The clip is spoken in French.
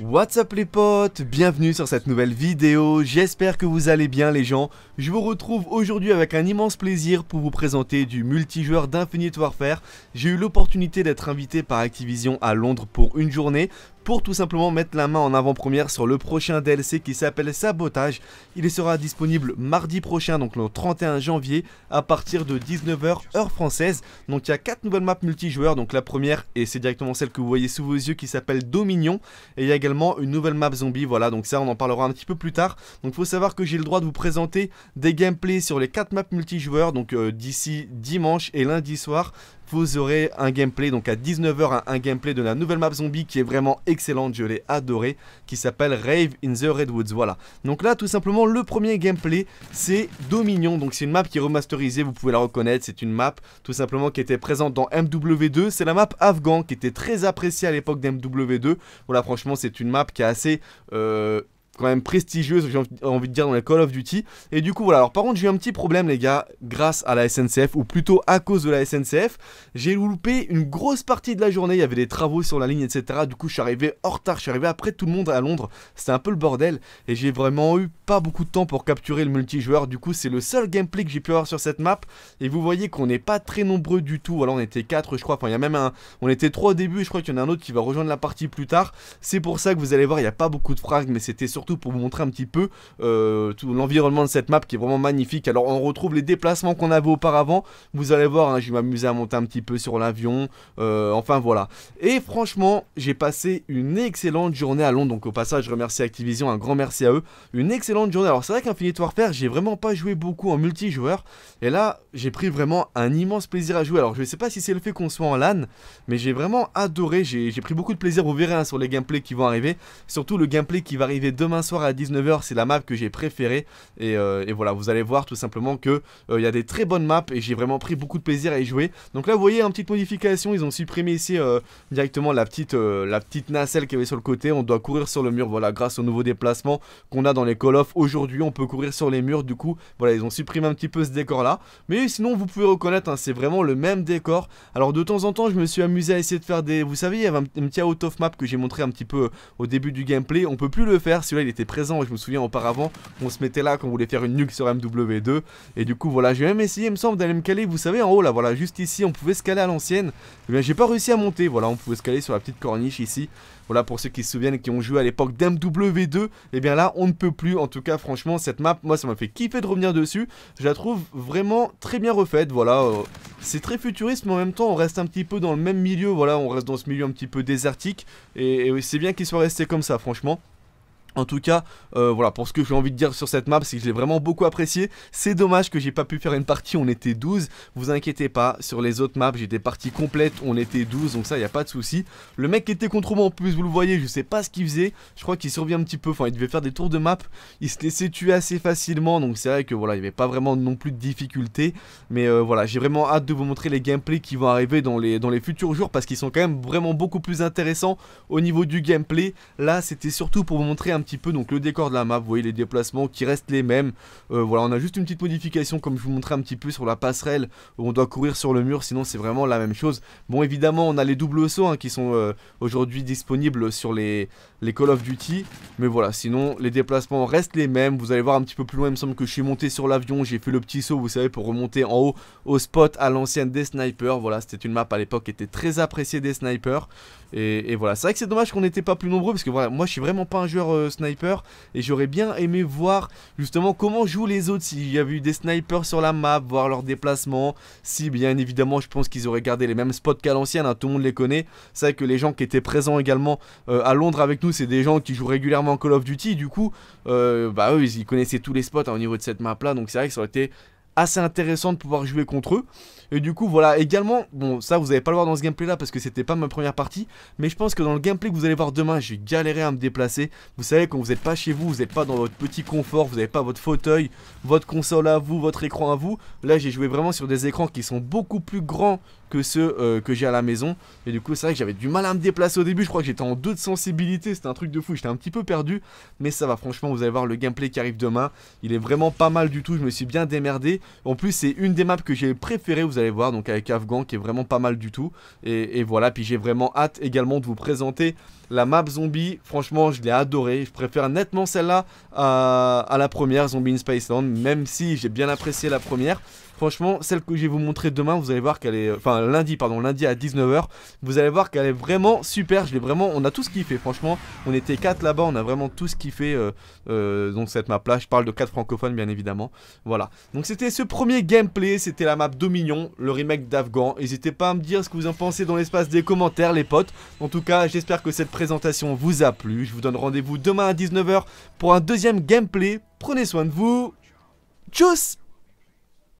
What's up les potes, bienvenue sur cette nouvelle vidéo, j'espère que vous allez bien les gens. Je vous retrouve aujourd'hui avec un immense plaisir pour vous présenter du multijoueur d'Infinite Warfare. J'ai eu l'opportunité d'être invité par Activision à Londres pour une journée pour tout simplement mettre la main en avant-première sur le prochain DLC qui s'appelle Sabotage. Il sera disponible mardi prochain, donc le 31 janvier, à partir de 19h heure française. Donc il y a 4 nouvelles maps multijoueurs, donc la première, et c'est directement celle que vous voyez sous vos yeux, qui s'appelle Dominion. Et il y a également une nouvelle map zombie, voilà, donc ça on en parlera un petit peu plus tard. Donc il faut savoir que j'ai le droit de vous présenter des gameplays sur les 4 maps multijoueurs, donc euh, d'ici dimanche et lundi soir vous aurez un gameplay, donc à 19h, un, gameplay de la nouvelle map zombie qui est vraiment excellente, je l'ai adoré, qui s'appelle Rave in the Redwoods, voilà. Donc là, tout simplement, le premier gameplay, c'est Dominion, donc c'est une map qui est remasterisée, vous pouvez la reconnaître, c'est une map tout simplement qui était présente dans MW2, c'est la map Afghan qui était très appréciée à l'époque d'MW2, voilà, franchement, c'est une map qui est assez... Euh, quand même prestigieuse j'ai envie de dire, dans les Call of Duty. Et du coup, voilà. Alors, par contre, j'ai eu un petit problème, les gars, grâce à la SNCF, ou plutôt à cause de la SNCF. J'ai loupé une grosse partie de la journée. Il y avait des travaux sur la ligne, etc. Du coup, je suis arrivé en retard. Je suis arrivé après tout le monde à Londres. C'était un peu le bordel. Et j'ai vraiment eu pas beaucoup de temps pour capturer le multijoueur. Du coup, c'est le seul gameplay que j'ai pu avoir sur cette map. Et vous voyez qu'on n'est pas très nombreux du tout. Voilà, on était 4, je crois. Enfin, il y a même un. On était 3 au début. je crois qu'il y en a un autre qui va rejoindre la partie plus tard. C'est pour ça que vous allez voir, il n'y a pas beaucoup de frags, mais c'était sur pour vous montrer un petit peu euh, tout l'environnement de cette map qui est vraiment magnifique. Alors on retrouve les déplacements qu'on avait auparavant, vous allez voir, j'ai hein, je vais à monter un petit peu sur l'avion, euh, enfin voilà. Et franchement, j'ai passé une excellente journée à Londres, donc au passage je remercie Activision, un grand merci à eux, une excellente journée. Alors c'est vrai qu'Infinite Warfare, j'ai vraiment pas joué beaucoup en multijoueur, et là j'ai pris vraiment un immense plaisir à jouer. Alors je sais pas si c'est le fait qu'on soit en LAN, mais j'ai vraiment adoré, j'ai pris beaucoup de plaisir, vous verrez hein, sur les gameplays qui vont arriver, surtout le gameplay qui va arriver demain soir à 19h, c'est la map que j'ai préférée. Euh, et, voilà, vous allez voir tout simplement que euh, il y a des très bonnes maps et j'ai vraiment pris beaucoup de plaisir à y jouer. Donc là, vous voyez, une petite modification, ils ont supprimé ici euh, directement la petite, la petite nacelle qu'il y avait sur le côté. On doit courir sur le mur, voilà, grâce au nouveau déplacement qu'on a dans les Call of. Aujourd'hui, on peut courir sur les murs, du coup, voilà, ils ont supprimé un petit peu ce décor-là. Mais sinon, vous pouvez reconnaître, hein, c'est vraiment le même décor. Alors de temps en temps, je me suis amusé à essayer de faire des... Vous savez, il y avait un, petit out of map que j'ai montré un petit peu au début du gameplay. On peut plus le faire, celui il était présent. je me souviens auparavant, on se mettait là quand on voulait faire une nuque sur MW2. Et du coup, voilà, j'ai même essayé, il me semble, d'aller me caler. Vous savez, en haut, là, voilà, juste ici, on pouvait se caler à l'ancienne. Et eh bien, j'ai pas réussi à monter. Voilà, on pouvait se caler sur la petite corniche ici. Voilà, pour ceux qui se souviennent, qui ont joué à l'époque d'MW2. Et eh bien là, on ne peut plus. En tout cas, franchement, cette map, moi, ça m'a fait kiffer de revenir dessus. Je la trouve vraiment très bien refaite. Voilà, euh, c'est très futuriste, mais en même temps, on reste un petit peu dans le même milieu. Voilà, on reste dans ce milieu un petit peu désertique. Et, et c'est bien qu'il soit resté comme ça, franchement. En tout cas, euh, voilà, pour ce que j'ai envie de dire sur cette map, c'est que je l'ai vraiment beaucoup apprécié. C'est dommage que j'ai pas pu faire une partie, on était 12. Vous inquiétez pas, sur les autres maps, j'ai des parties complètes, on était 12, donc ça, n'y a pas de souci. Le mec qui était contre moi en plus, vous le voyez, je sais pas ce qu'il faisait. Je crois qu'il survit un petit peu, enfin, il devait faire des tours de map. Il se laissait tuer assez facilement, donc c'est vrai que voilà, il n'y avait pas vraiment non plus de difficultés. Mais euh, voilà, j'ai vraiment hâte de vous montrer les gameplays qui vont arriver dans les, dans les futurs jours, parce qu'ils sont quand même vraiment beaucoup plus intéressants au niveau du gameplay. Là, c'était surtout pour vous montrer un petit peu donc le décor de la map, vous voyez les déplacements qui restent les mêmes. Euh, voilà, on a juste une petite modification comme je vous montrais un petit peu sur la passerelle où on doit courir sur le mur, sinon c'est vraiment la même chose. Bon évidemment on a les doubles sauts hein, qui sont euh, aujourd'hui disponibles sur les, les Call of Duty, mais voilà, sinon les déplacements restent les mêmes. Vous allez voir un petit peu plus loin, il me semble que je suis monté sur l'avion, j'ai fait le petit saut, vous savez, pour remonter en haut au spot à l'ancienne des snipers. Voilà, c'était une map à l'époque qui était très appréciée des snipers. Et, voilà, c'est vrai que c'est dommage qu'on n'était pas plus nombreux parce que voilà, moi je suis vraiment pas un joueur euh, sniper et j'aurais bien aimé voir justement comment jouent les autres s'il y avait eu des snipers sur la map, voir leurs déplacements, si bien évidemment je pense qu'ils auraient gardé les mêmes spots qu'à l'ancienne, hein, tout le monde les connaît, c'est vrai que les gens qui étaient présents également euh, à Londres avec nous c'est des gens qui jouent régulièrement Call of Duty du coup euh, bah eux ils connaissaient tous les spots hein, au niveau de cette map là donc c'est vrai que ça aurait été assez intéressant de pouvoir jouer contre eux. Et du coup, voilà, également, bon, ça vous allez pas le voir dans ce gameplay là parce que c'était pas ma première partie, mais je pense que dans le gameplay que vous allez voir demain, j'ai galéré à me déplacer. Vous savez, quand vous n'êtes pas chez vous, vous n'êtes pas dans votre petit confort, vous n'avez pas votre fauteuil, votre console à vous, votre écran à vous. Là, j'ai joué vraiment sur des écrans qui sont beaucoup plus grands que ceux euh, que j'ai à la maison. Et du coup, c'est vrai que j'avais du mal à me déplacer au début, je crois que j'étais en deux de sensibilité, c'était un truc de fou, j'étais un petit peu perdu, mais ça va, franchement, vous allez voir le gameplay qui arrive demain. Il est vraiment pas mal du tout, je me suis bien démerdé. En plus, c'est une des maps que j'ai préférées, vous allez voir, donc avec Afghan, qui est vraiment pas mal du tout. Et, voilà, puis j'ai vraiment hâte également de vous présenter la map zombie. Franchement, je l'ai adorée. Je préfère nettement celle-là à, la première, Zombie in Space Land, même si j'ai bien apprécié la première. Franchement, celle que je vais vous montrer demain, vous allez voir qu'elle est... Enfin, lundi, pardon, lundi à 19h. Vous allez voir qu'elle est vraiment super. Je l'ai vraiment... On a tout kiffé, franchement. On était 4 là-bas, on a vraiment tout kiffé. fait euh, euh, donc cette map-là, je parle de 4 francophones, bien évidemment. Voilà. Donc c'était ce premier gameplay, c'était la map Dominion, le remake d'Afghan. N'hésitez pas à me dire ce que vous en pensez dans l'espace des commentaires, les potes. En tout cas, j'espère que cette présentation vous a plu. Je vous donne rendez-vous demain à 19h pour un deuxième gameplay. Prenez soin de vous. Tchuss